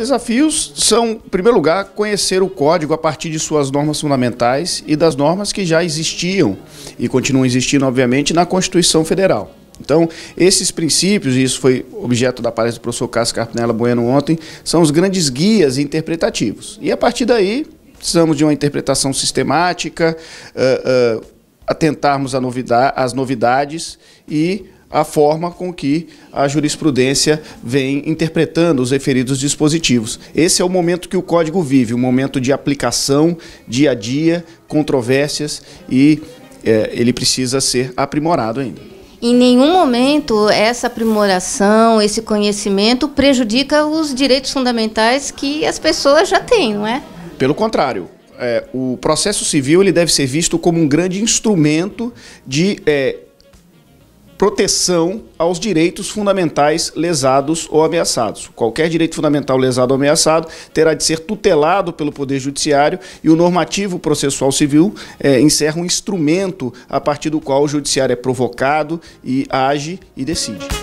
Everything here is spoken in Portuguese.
desafios são, em primeiro lugar, conhecer o código a partir de suas normas fundamentais e das normas que já existiam e continuam existindo, obviamente, na Constituição Federal. Então, esses princípios, e isso foi objeto da palestra do professor Cássio Carpinella Bueno ontem, são os grandes guias interpretativos. E a partir daí, precisamos de uma interpretação sistemática, uh, uh, atentarmos às novidades e a forma com que a jurisprudência vem interpretando os referidos dispositivos. Esse é o momento que o Código vive, um momento de aplicação, dia a dia, controvérsias e é, ele precisa ser aprimorado ainda. Em nenhum momento essa aprimoração, esse conhecimento prejudica os direitos fundamentais que as pessoas já têm, não é? Pelo contrário, é, o processo civil ele deve ser visto como um grande instrumento de é, proteção aos direitos fundamentais lesados ou ameaçados. Qualquer direito fundamental lesado ou ameaçado terá de ser tutelado pelo Poder Judiciário e o normativo processual civil é, encerra um instrumento a partir do qual o Judiciário é provocado e age e decide.